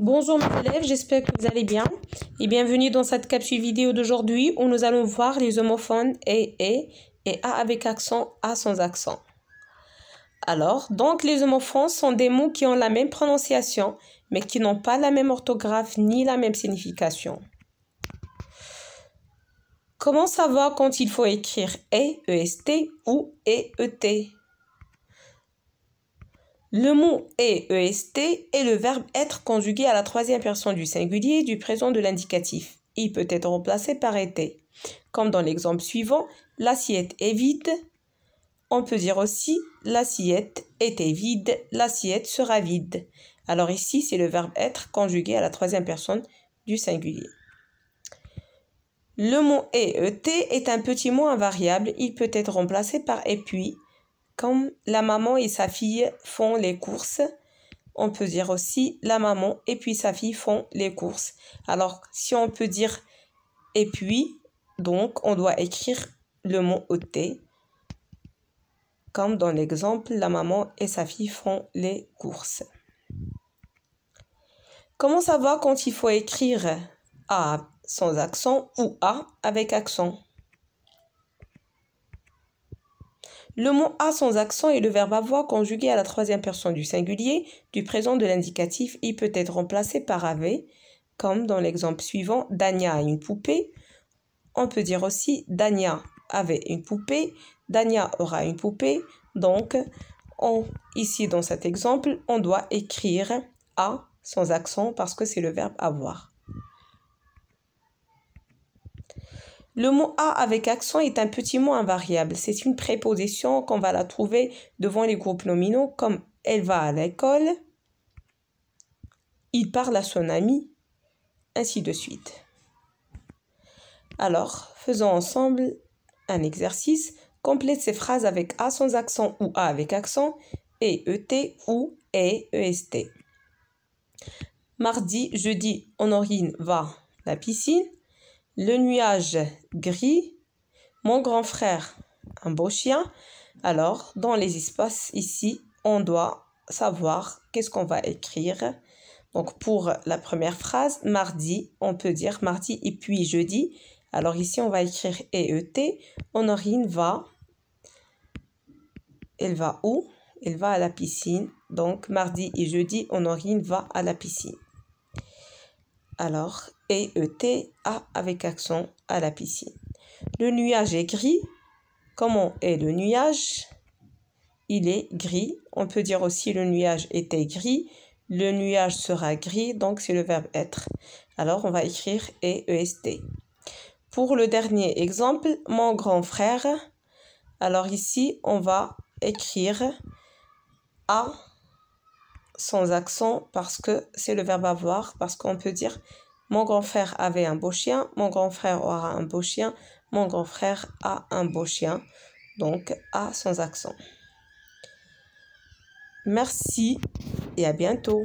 Bonjour mes élèves, j'espère que vous allez bien et bienvenue dans cette capsule vidéo d'aujourd'hui où nous allons voir les homophones et et et a avec accent, a sans accent. Alors, donc les homophones sont des mots qui ont la même prononciation mais qui n'ont pas la même orthographe ni la même signification. Comment savoir quand il faut écrire EST e ou et e le mot est est le verbe être conjugué à la troisième personne du singulier du présent de l'indicatif. Il peut être remplacé par était. E Comme dans l'exemple suivant, l'assiette est vide. On peut dire aussi l'assiette était vide, l'assiette sera vide. Alors ici, c'est le verbe être conjugué à la troisième personne du singulier. Le mot est e » est un petit mot invariable. Il peut être remplacé par et puis comme la maman et sa fille font les courses, on peut dire aussi la maman et puis sa fille font les courses. Alors, si on peut dire et puis, donc, on doit écrire le mot ôté. Comme dans l'exemple, la maman et sa fille font les courses. Comment savoir quand il faut écrire A sans accent ou A avec accent Le mot a sans accent et le verbe avoir conjugué à la troisième personne du singulier du présent de l'indicatif y peut être remplacé par avait, comme dans l'exemple suivant Dania a une poupée. On peut dire aussi Dania avait une poupée, Dania aura une poupée. Donc, ici dans cet exemple, on doit écrire a sans accent parce que c'est le verbe avoir. Le mot A avec accent est un petit mot invariable. C'est une préposition qu'on va la trouver devant les groupes nominaux comme elle va à l'école, il parle à son ami, ainsi de suite. Alors, faisons ensemble un exercice. Complète ces phrases avec A sans accent ou A avec accent et ET ou et e, EST. Mardi, jeudi, Honorine va à la piscine le nuage gris, mon grand frère, un beau chien. Alors, dans les espaces ici, on doit savoir qu'est-ce qu'on va écrire. Donc, pour la première phrase, mardi, on peut dire mardi et puis jeudi. Alors, ici, on va écrire EET. Honorine va. Elle va où Elle va à la piscine. Donc, mardi et jeudi, Honorine va à la piscine alors e, e t A avec accent à la piscine. Le nuage est gris. Comment est le nuage Il est gris. On peut dire aussi le nuage était gris. Le nuage sera gris, donc c'est le verbe être. Alors on va écrire E-E-S-T. Pour le dernier exemple, mon grand frère. Alors ici, on va écrire A sans accent parce que c'est le verbe avoir, parce qu'on peut dire mon grand frère avait un beau chien, mon grand frère aura un beau chien, mon grand frère a un beau chien. Donc A sans accent. Merci et à bientôt.